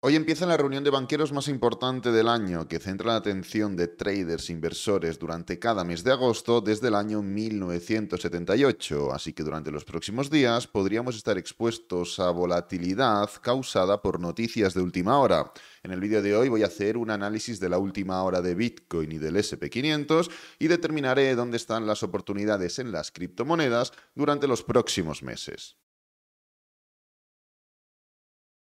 Hoy empieza la reunión de banqueros más importante del año, que centra la atención de traders e inversores durante cada mes de agosto desde el año 1978, así que durante los próximos días podríamos estar expuestos a volatilidad causada por noticias de última hora. En el vídeo de hoy voy a hacer un análisis de la última hora de Bitcoin y del SP500 y determinaré dónde están las oportunidades en las criptomonedas durante los próximos meses.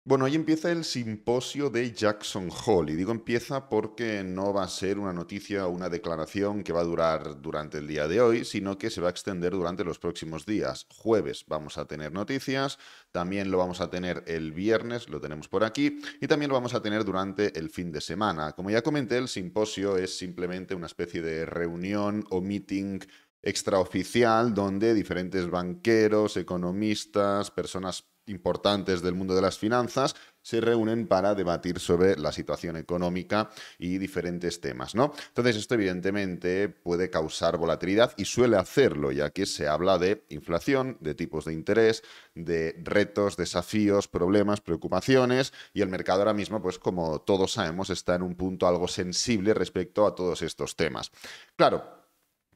Bueno, hoy empieza el simposio de Jackson Hole y digo empieza porque no va a ser una noticia o una declaración que va a durar durante el día de hoy, sino que se va a extender durante los próximos días. Jueves vamos a tener noticias, también lo vamos a tener el viernes, lo tenemos por aquí, y también lo vamos a tener durante el fin de semana. Como ya comenté, el simposio es simplemente una especie de reunión o meeting extraoficial donde diferentes banqueros, economistas, personas importantes del mundo de las finanzas se reúnen para debatir sobre la situación económica y diferentes temas, ¿no? Entonces, esto evidentemente puede causar volatilidad y suele hacerlo, ya que se habla de inflación, de tipos de interés, de retos, desafíos, problemas, preocupaciones y el mercado ahora mismo, pues como todos sabemos, está en un punto algo sensible respecto a todos estos temas. Claro,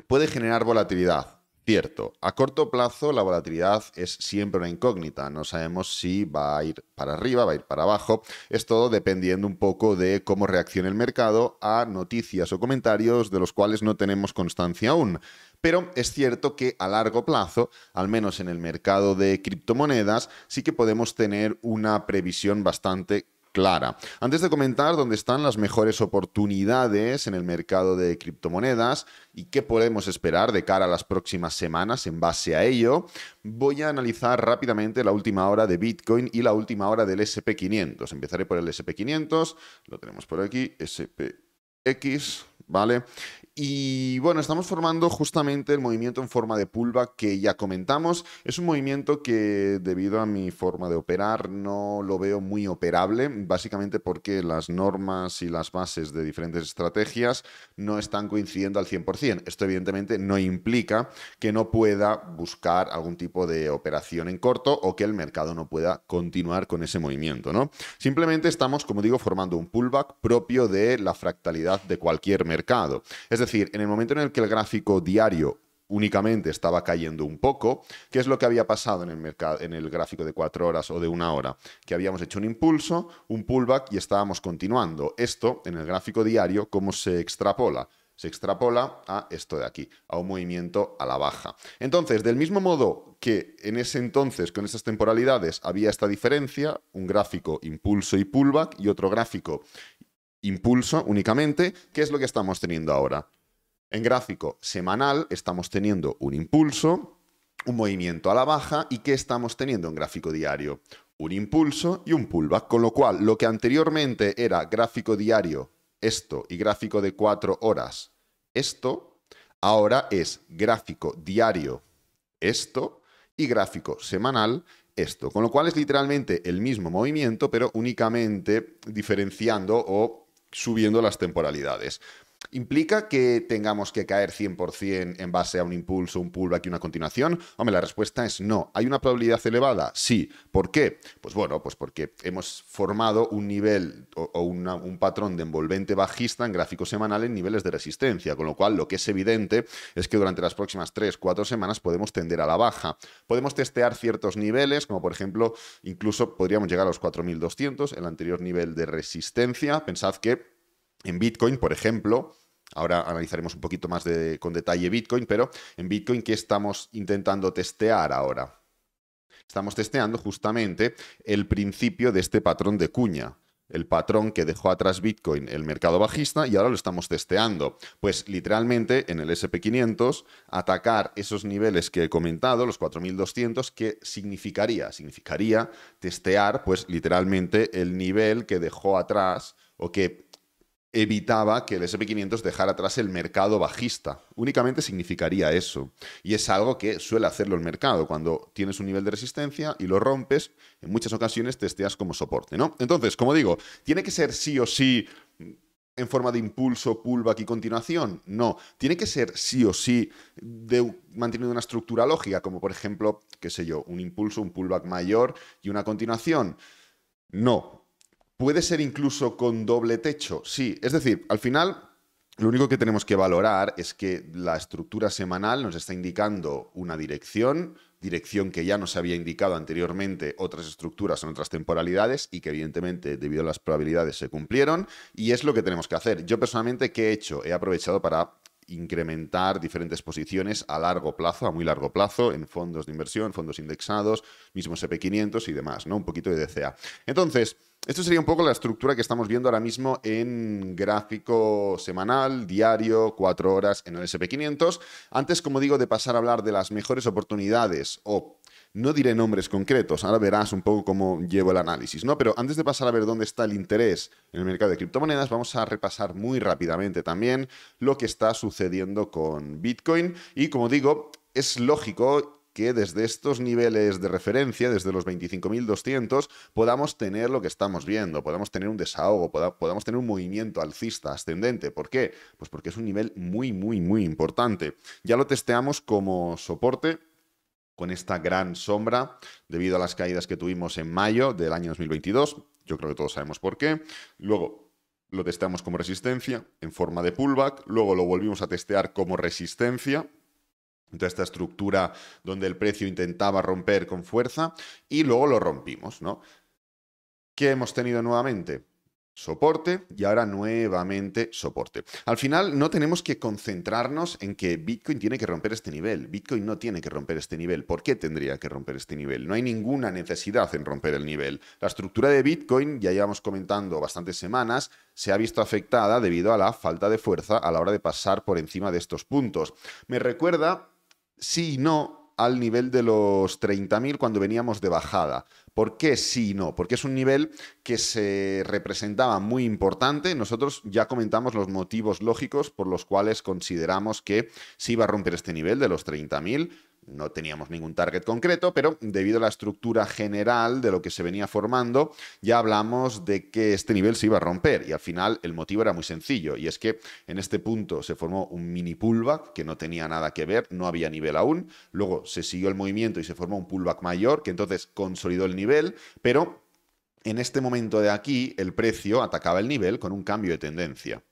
puede generar volatilidad, Cierto, a corto plazo la volatilidad es siempre una incógnita, no sabemos si va a ir para arriba, va a ir para abajo, es todo dependiendo un poco de cómo reaccione el mercado a noticias o comentarios de los cuales no tenemos constancia aún. Pero es cierto que a largo plazo, al menos en el mercado de criptomonedas, sí que podemos tener una previsión bastante clara. Antes de comentar dónde están las mejores oportunidades en el mercado de criptomonedas y qué podemos esperar de cara a las próximas semanas en base a ello, voy a analizar rápidamente la última hora de Bitcoin y la última hora del SP500. Empezaré por el SP500, lo tenemos por aquí, SPX, ¿vale? Y bueno, estamos formando justamente el movimiento en forma de pullback que ya comentamos. Es un movimiento que debido a mi forma de operar no lo veo muy operable, básicamente porque las normas y las bases de diferentes estrategias no están coincidiendo al 100%. Esto evidentemente no implica que no pueda buscar algún tipo de operación en corto o que el mercado no pueda continuar con ese movimiento, ¿no? Simplemente estamos, como digo, formando un pullback propio de la fractalidad de cualquier mercado. Es es decir, en el momento en el que el gráfico diario únicamente estaba cayendo un poco, ¿qué es lo que había pasado en el, mercado, en el gráfico de cuatro horas o de una hora? Que habíamos hecho un impulso, un pullback y estábamos continuando. Esto, en el gráfico diario, ¿cómo se extrapola? se extrapola a esto de aquí, a un movimiento a la baja. Entonces, del mismo modo que en ese entonces, con esas temporalidades, había esta diferencia, un gráfico impulso y pullback y otro gráfico impulso únicamente, ¿qué es lo que estamos teniendo ahora? En gráfico semanal estamos teniendo un impulso, un movimiento a la baja y ¿qué estamos teniendo en gráfico diario? Un impulso y un pullback, con lo cual lo que anteriormente era gráfico diario, esto, y gráfico de cuatro horas, esto, ahora es gráfico diario, esto, y gráfico semanal, esto. Con lo cual es literalmente el mismo movimiento, pero únicamente diferenciando o subiendo las temporalidades. ¿Implica que tengamos que caer 100% en base a un impulso, un pullback y una continuación? Hombre, la respuesta es no. ¿Hay una probabilidad elevada? Sí. ¿Por qué? Pues bueno, pues porque hemos formado un nivel o, un patrón de envolvente bajista en gráfico semanal en niveles de resistencia, con lo cual lo que es evidente es que durante las próximas 3, 4 semanas podemos tender a la baja. Podemos testear ciertos niveles, como por ejemplo, incluso podríamos llegar a los 4.200, el anterior nivel de resistencia. Pensad que en Bitcoin, por ejemplo, ahora analizaremos un poquito más de, con detalle Bitcoin, pero en Bitcoin, ¿qué estamos intentando testear ahora? Estamos testeando justamente el principio de este patrón de cuña, el patrón que dejó atrás Bitcoin el mercado bajista y ahora lo estamos testeando. Pues literalmente en el SP500 atacar esos niveles que he comentado, los 4200, ¿qué significaría? Significaría testear pues literalmente el nivel que dejó atrás o que evitaba que el SP500 dejara atrás el mercado bajista. Únicamente significaría eso. Y es algo que suele hacerlo el mercado. Cuando tienes un nivel de resistencia y lo rompes, en muchas ocasiones testeas como soporte, ¿no? Entonces, como digo, ¿tiene que ser sí o sí en forma de impulso, pullback y continuación? No. Tiene que ser sí o sí de, manteniendo una estructura lógica, como por ejemplo, qué sé yo, un impulso, un pullback mayor y una continuación. No, ¿Puede ser incluso con doble techo? Sí, es decir, al final lo único que tenemos que valorar es que la estructura semanal nos está indicando una dirección, dirección que ya nos había indicado anteriormente otras estructuras en otras temporalidades y que evidentemente debido a las probabilidades se cumplieron y es lo que tenemos que hacer. Yo personalmente, ¿qué he hecho? He aprovechado para incrementar diferentes posiciones a largo plazo, a muy largo plazo, en fondos de inversión, fondos indexados, mismos e SP500 y demás, ¿no? Un poquito de DCA. Entonces, esto sería un poco la estructura que estamos viendo ahora mismo en gráfico semanal, diario, cuatro horas en el SP500. Antes, como digo, de pasar a hablar de las mejores oportunidades o no diré nombres concretos, ahora verás un poco cómo llevo el análisis, ¿no? Pero antes de pasar a ver dónde está el interés en el mercado de criptomonedas, vamos a repasar muy rápidamente también lo que está sucediendo con Bitcoin. Y como digo, es lógico que desde estos niveles de referencia, desde los 25.200, podamos tener lo que estamos viendo, podamos tener un desahogo, podamos tener un movimiento alcista, ascendente. ¿Por qué? Pues porque es un nivel muy, muy, muy importante. Ya lo testeamos como soporte con esta gran sombra debido a las caídas que tuvimos en mayo del año 2022. Yo creo que todos sabemos por qué. Luego lo testeamos como resistencia en forma de pullback. Luego lo volvimos a testear como resistencia. Entonces, esta estructura donde el precio intentaba romper con fuerza y luego lo rompimos, ¿no? ¿Qué hemos tenido nuevamente? soporte y ahora nuevamente soporte. Al final no tenemos que concentrarnos en que Bitcoin tiene que romper este nivel. Bitcoin no tiene que romper este nivel. ¿Por qué tendría que romper este nivel? No hay ninguna necesidad en romper el nivel. La estructura de Bitcoin, ya llevamos comentando bastantes semanas, se ha visto afectada debido a la falta de fuerza a la hora de pasar por encima de estos puntos. Me recuerda, si no, al nivel de los 30.000 cuando veníamos de bajada. ¿Por qué sí y no? Porque es un nivel que se representaba muy importante. Nosotros ya comentamos los motivos lógicos por los cuales consideramos que si iba a romper este nivel de los 30.000 no teníamos ningún target concreto, pero debido a la estructura general de lo que se venía formando, ya hablamos de que este nivel se iba a romper y al final el motivo era muy sencillo y es que en este punto se formó un mini pullback que no tenía nada que ver, no había nivel aún, luego se siguió el movimiento y se formó un pullback mayor que entonces consolidó el nivel, pero en este momento de aquí el precio atacaba el nivel con un cambio de tendencia.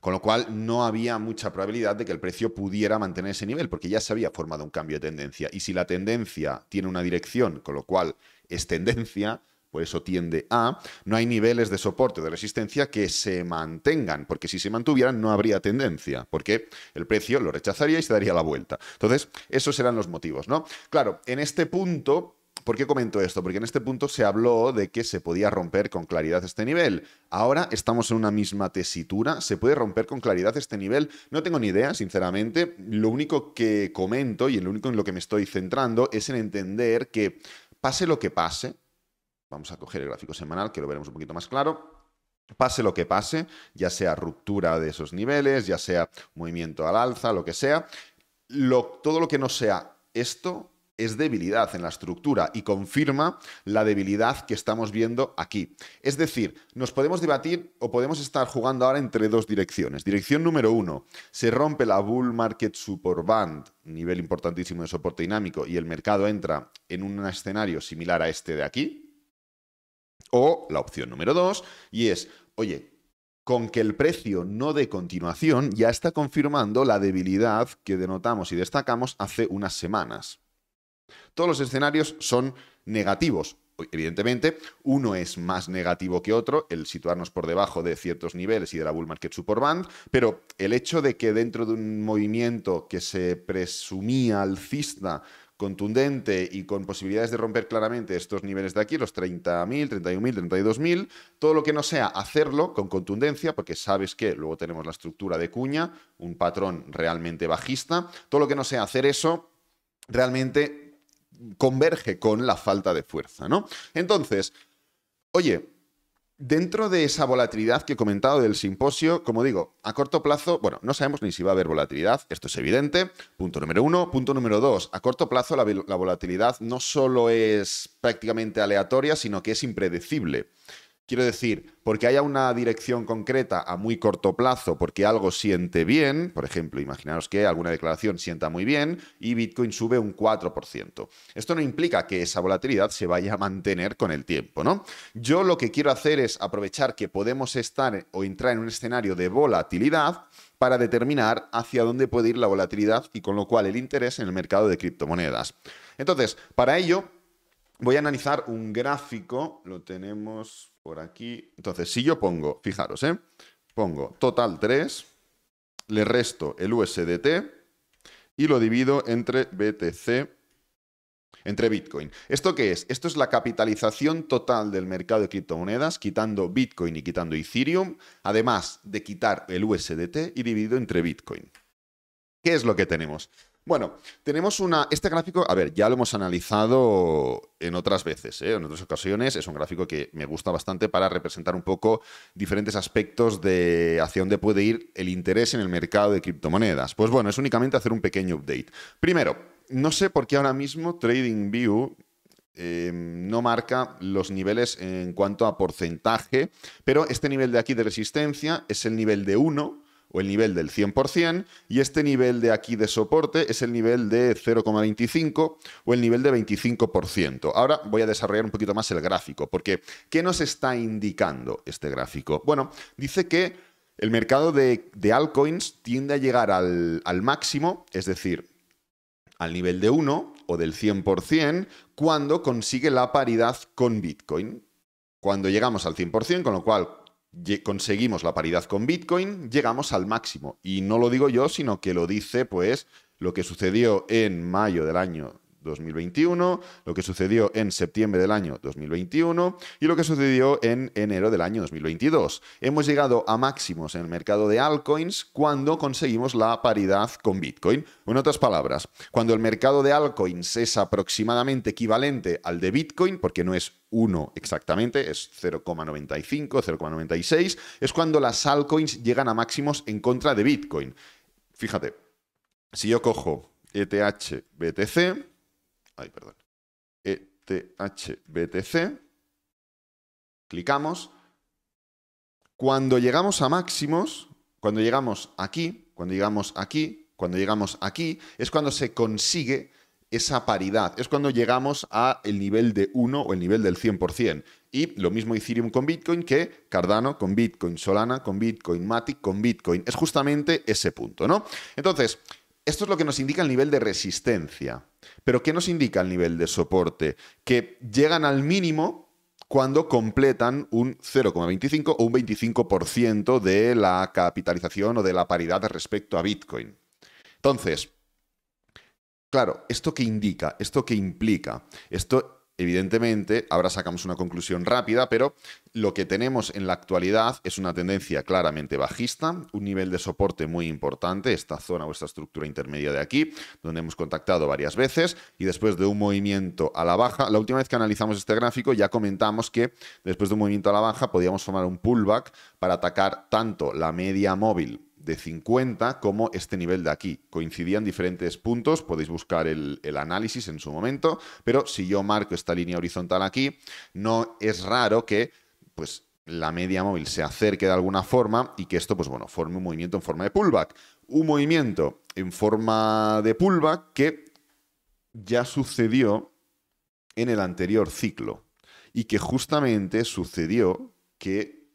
Con lo cual no había mucha probabilidad de que el precio pudiera mantener ese nivel, porque ya se había formado un cambio de tendencia. Y si la tendencia tiene una dirección, con lo cual es tendencia, por eso tiende a, no hay niveles de soporte de resistencia que se mantengan, porque si se mantuvieran no habría tendencia, porque el precio lo rechazaría y se daría la vuelta. Entonces, esos eran los motivos, ¿no? Claro, en este punto ¿Por qué comento esto? Porque en este punto se habló de que se podía romper con claridad este nivel. Ahora estamos en una misma tesitura. ¿Se puede romper con claridad este nivel? No tengo ni idea, sinceramente. Lo único que comento y el único en lo que me estoy centrando es en entender que pase lo que pase, vamos a coger el gráfico semanal que lo veremos un poquito más claro, Pase lo que pase, ya sea ruptura de esos niveles, ya sea movimiento al alza, lo que sea, todo lo que no sea esto es debilidad en la estructura y confirma la debilidad que estamos viendo aquí. Es decir, nos podemos debatir o podemos estar jugando ahora entre dos direcciones. Dirección número uno, se rompe la bull market support band, nivel importantísimo de soporte dinámico, y el mercado entra en un escenario similar a este de aquí. O la opción número dos, y es, oye, con que el precio no dé continuación ya está confirmando la debilidad que denotamos y destacamos hace unas semanas. Todos los escenarios son negativos. Evidentemente, uno es más negativo que otro, el situarnos por debajo de ciertos niveles y de la bull market support band, pero el hecho de que dentro de un movimiento que se presumía alcista contundente y con posibilidades de romper claramente estos niveles de aquí, los 30.000, 31.000, 32.000, todo lo que no sea hacerlo con contundencia, porque sabes que luego tenemos la estructura de cuña, un patrón realmente bajista, todo lo que no sea hacer eso, realmente converge con la falta de fuerza, ¿no? Entonces, oye, Dentro de esa volatilidad que he comentado del simposio, como digo, a corto plazo, bueno, no sabemos ni si va a haber volatilidad, esto es evidente, punto número uno. Punto número dos, a corto plazo la, la volatilidad no solo es prácticamente aleatoria, sino que es impredecible. Quiero decir, porque haya una dirección concreta a muy corto plazo, porque algo siente bien, por ejemplo, imaginaros que alguna declaración sienta muy bien y Bitcoin sube un 4%. Esto no implica que esa volatilidad se vaya a mantener con el tiempo, ¿no? Yo lo que quiero hacer es aprovechar que podemos estar o entrar en un escenario de volatilidad para determinar hacia dónde puede ir la volatilidad y con lo cual el interés en el mercado de criptomonedas. Entonces, para ello... Voy a analizar un gráfico, lo tenemos por aquí. Entonces, si yo pongo, fijaros, ¿eh? Pongo total 3, le resto el USDT y lo divido entre BTC, entre Bitcoin. ¿Esto qué es? Esto es la capitalización total del mercado de criptomonedas, quitando Bitcoin y quitando Ethereum, además de quitar el USDT y dividido entre Bitcoin. ¿Qué es lo que tenemos? Bueno, tenemos una. Este gráfico, a ver, ya lo hemos analizado en otras veces, ¿eh? en otras ocasiones. Es un gráfico que me gusta bastante para representar un poco diferentes aspectos de hacia dónde puede ir el interés en el mercado de criptomonedas. Pues bueno, es únicamente hacer un pequeño update. Primero, no sé por qué ahora mismo TradingView eh, no marca los niveles en cuanto a porcentaje, pero este nivel de aquí de resistencia es el nivel de 1 o el nivel del 100%, y este nivel de aquí de soporte es el nivel de 0,25 o el nivel de 25%. Ahora voy a desarrollar un poquito más el gráfico, porque ¿qué nos está indicando este gráfico? Bueno, dice que el mercado de, de altcoins tiende a llegar al máximo, es decir, al nivel de 1 o del 100% cuando consigue la paridad con Bitcoin. Cuando llegamos al 100%, con lo cual conseguimos la paridad con Bitcoin, llegamos al máximo. Y no lo digo yo, sino que lo dice pues lo que sucedió en mayo del año 2021, lo que sucedió en septiembre del año 2021 y lo que sucedió en enero del año 2022. Hemos llegado a máximos en el mercado de altcoins cuando conseguimos la paridad con Bitcoin. En otras palabras, cuando el mercado de altcoins es aproximadamente equivalente al de Bitcoin, porque no es 1 exactamente, es 0,95, 0,96, es cuando las altcoins llegan a máximos en contra de Bitcoin. Fíjate, si yo cojo ETH, BTC, ay, perdón, ETHBTC, clicamos. Cuando llegamos a máximos, cuando llegamos aquí, cuando llegamos aquí, cuando llegamos aquí, es cuando se consigue esa paridad. Es cuando llegamos al nivel de 1 o el nivel del 100%. Y lo mismo Ethereum con Bitcoin que Cardano con Bitcoin, Solana con Bitcoin, Matic con Bitcoin. Es justamente ese punto, ¿no? Entonces, esto es lo que nos indica el nivel de resistencia. Pero ¿qué nos indica el nivel de soporte? Que llegan al mínimo cuando completan un 0,25 o un 25% de la capitalización o de la paridad respecto a Bitcoin. Entonces, claro, ¿esto qué indica? ¿Esto qué implica? Esto Evidentemente, ahora sacamos una conclusión rápida, pero lo que tenemos en la actualidad es una tendencia claramente bajista, un nivel de soporte muy importante, esta zona o esta estructura intermedia de aquí, donde hemos contactado varias veces, y después de un movimiento a la baja, la última vez que analizamos este gráfico ya comentamos que después de un movimiento a la baja podíamos formar un pullback para atacar tanto la media móvil de 50 como este nivel de aquí. Coincidían diferentes puntos, podéis buscar el, análisis en su momento, pero si yo marco esta línea horizontal aquí, no es raro que pues, la media móvil se acerque de alguna forma y que esto pues, bueno, forme un movimiento en forma de pullback. Un movimiento en forma de pullback que ya sucedió en el anterior ciclo y que justamente sucedió que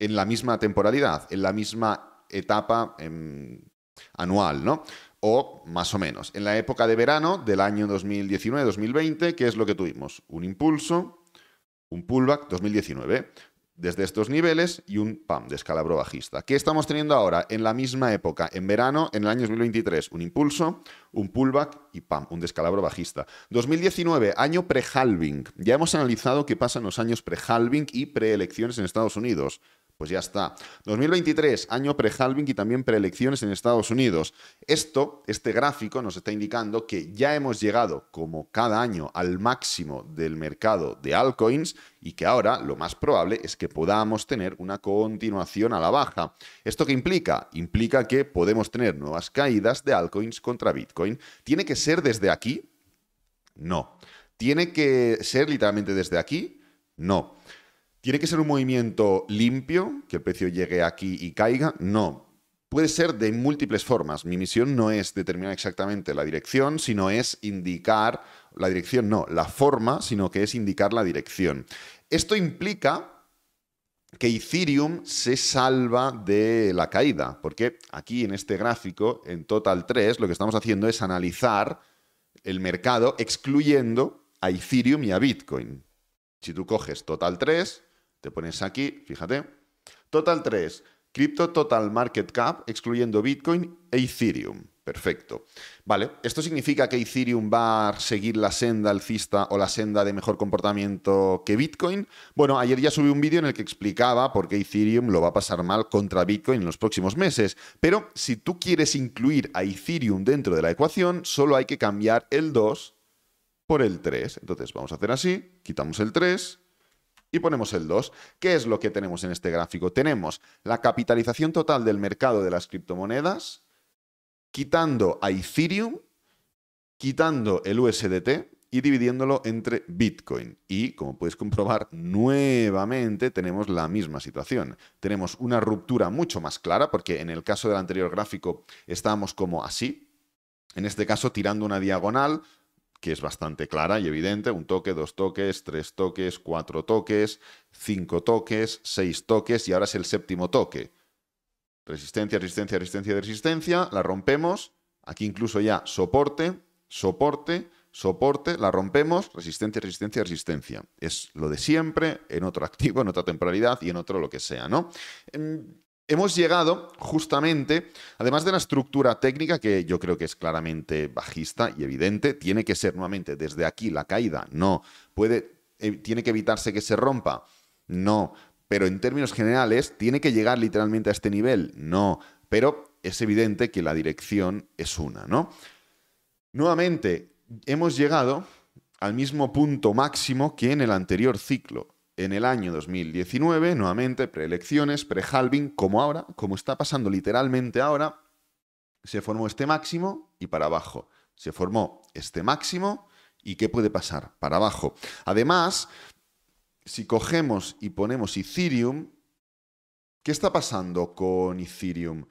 en la misma temporalidad, en la misma etapa em, anual, ¿no? O más o menos. En la época de verano del año 2019-2020, ¿qué es lo que tuvimos? Un impulso, un pullback 2019 desde estos niveles y un pam descalabro bajista. ¿Qué estamos teniendo ahora en la misma época, en verano, en el año 2023? Un impulso, un pullback y pam, un descalabro bajista. 2019, año pre-halving. Ya hemos analizado qué pasa en los años pre-halving y pre-elecciones en Estados Unidos. Pues ya está. 2023, año pre-halving y también preelecciones en Estados Unidos. Esto, este gráfico nos está indicando que ya hemos llegado, como cada año, al máximo del mercado de altcoins y que ahora lo más probable es que podamos tener una continuación a la baja. ¿Esto qué implica? Implica que podemos tener nuevas caídas de altcoins contra Bitcoin. ¿Tiene que ser desde aquí? No. ¿Tiene que ser literalmente desde aquí? No. ¿Tiene que ser un movimiento limpio, que el precio llegue aquí y caiga? No. Puede ser de múltiples formas. Mi misión no es determinar exactamente la dirección, sino es indicar la dirección, no, la forma, sino que es indicar la dirección. Esto implica que Ethereum se salva de la caída, porque aquí en este gráfico, en Total 3, lo que estamos haciendo es analizar el mercado excluyendo a Ethereum y a Bitcoin. Si tú coges Total 3, te pones aquí, fíjate. Total 3. Crypto Total Market Cap, excluyendo Bitcoin e Ethereum. Perfecto. Vale, ¿esto significa que Ethereum va a seguir la senda alcista o la senda de mejor comportamiento que Bitcoin? Bueno, ayer ya subí un vídeo en el que explicaba por qué Ethereum lo va a pasar mal contra Bitcoin en los próximos meses, pero si tú quieres incluir a Ethereum dentro de la ecuación, solo hay que cambiar el 2 por el 3. Entonces vamos a hacer así, quitamos el 3 y ponemos el 2. ¿Qué es lo que tenemos en este gráfico? Tenemos la capitalización total del mercado de las criptomonedas, quitando a Ethereum, quitando el USDT y dividiéndolo entre Bitcoin. Y como puedes comprobar, nuevamente tenemos la misma situación. Tenemos una ruptura mucho más clara, porque en el caso del anterior gráfico estábamos como así. En este caso, tirando una diagonal, que es bastante clara y evidente, un toque, dos toques, tres toques, cuatro toques, cinco toques, seis toques y ahora es el séptimo toque. Resistencia, resistencia, resistencia, resistencia, la rompemos, aquí incluso ya soporte, soporte, soporte, la rompemos, resistencia, resistencia, resistencia. Es lo de siempre, en otro activo, en otra temporalidad y en otro lo que sea, ¿no? Em, hemos llegado justamente, además de la estructura técnica, que yo creo que es claramente bajista y evidente, tiene que ser nuevamente desde aquí la caída, no puede, eh, tiene que evitarse que se rompa, no, pero en términos generales, tiene que llegar literalmente a este nivel, no, pero es evidente que la dirección es una, ¿no? Nuevamente, hemos llegado al mismo punto máximo que en el anterior ciclo, en el año 2019, nuevamente, preelecciones, pre-halving, como ahora, como está pasando literalmente ahora, se formó este máximo y para abajo. Se formó este máximo y ¿qué puede pasar? Para abajo. Además, si cogemos y ponemos Ethereum, ¿qué está pasando con Ethereum?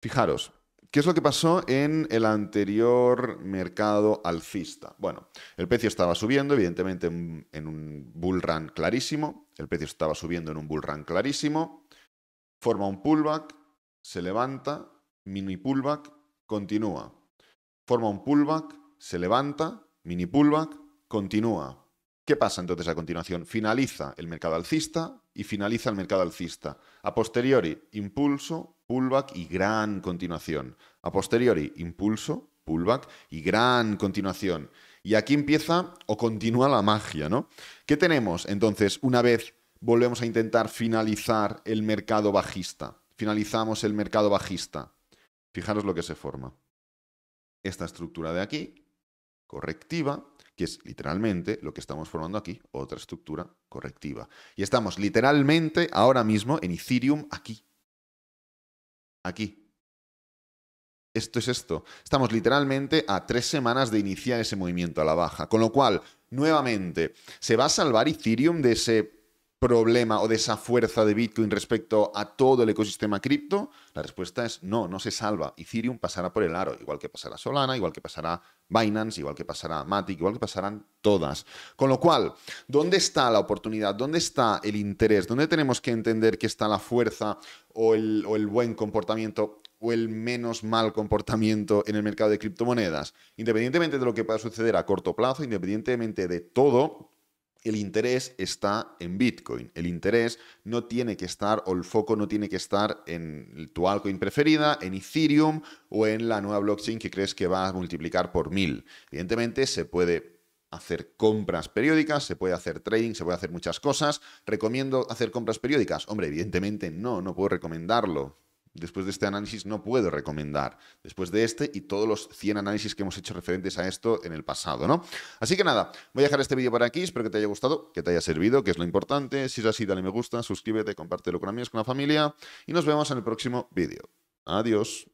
Fijaros, ¿Qué es lo que pasó en el anterior mercado alcista? Bueno, el precio estaba subiendo, evidentemente, en, un bull run clarísimo. El precio estaba subiendo en un bull run clarísimo. Forma un pullback, se levanta, mini pullback, continúa. Forma un pullback, se levanta, mini pullback, continúa. ¿Qué pasa entonces a continuación? Finaliza el mercado alcista, y finaliza el mercado alcista. A posteriori, impulso, pullback y gran continuación. A posteriori, impulso, pullback y gran continuación. Y aquí empieza o continúa la magia, ¿no? ¿Qué tenemos entonces una vez volvemos a intentar finalizar el mercado bajista? Finalizamos el mercado bajista. Fijaros lo que se forma. Esta estructura de aquí, correctiva, que es literalmente lo que estamos formando aquí, otra estructura correctiva. Y estamos literalmente ahora mismo en Ethereum aquí. Aquí. Esto es esto. Estamos literalmente a tres semanas de iniciar ese movimiento a la baja. Con lo cual, nuevamente, ¿se va a salvar Ethereum de ese problema o de esa fuerza de Bitcoin respecto a todo el ecosistema cripto? La respuesta es no, no se salva. Ethereum pasará por el aro, igual que pasará Solana, igual que pasará Binance, igual que pasará Matic, igual que pasarán todas. Con lo cual, ¿dónde está la oportunidad? ¿Dónde está el interés? ¿Dónde tenemos que entender que está la fuerza o el, o el buen comportamiento o el menos mal comportamiento en el mercado de criptomonedas? Independientemente de lo que pueda suceder a corto plazo, independientemente de todo, el interés está en Bitcoin. El interés no tiene que estar, o el foco no tiene que estar en tu altcoin preferida, en Ethereum o en la nueva blockchain que crees que va a multiplicar por mil. Evidentemente se puede hacer compras periódicas, se puede hacer trading, se puede hacer muchas cosas. ¿Recomiendo hacer compras periódicas? Hombre, evidentemente no, no puedo recomendarlo Después de este análisis no puedo recomendar. Después de este y todos los 100 análisis que hemos hecho referentes a esto en el pasado, ¿no? Así que nada, voy a dejar este vídeo por aquí. Espero que te haya gustado, que te haya servido, que es lo importante. Si es así, dale me gusta, suscríbete, compártelo con amigos, con la familia y nos vemos en el próximo vídeo. Adiós.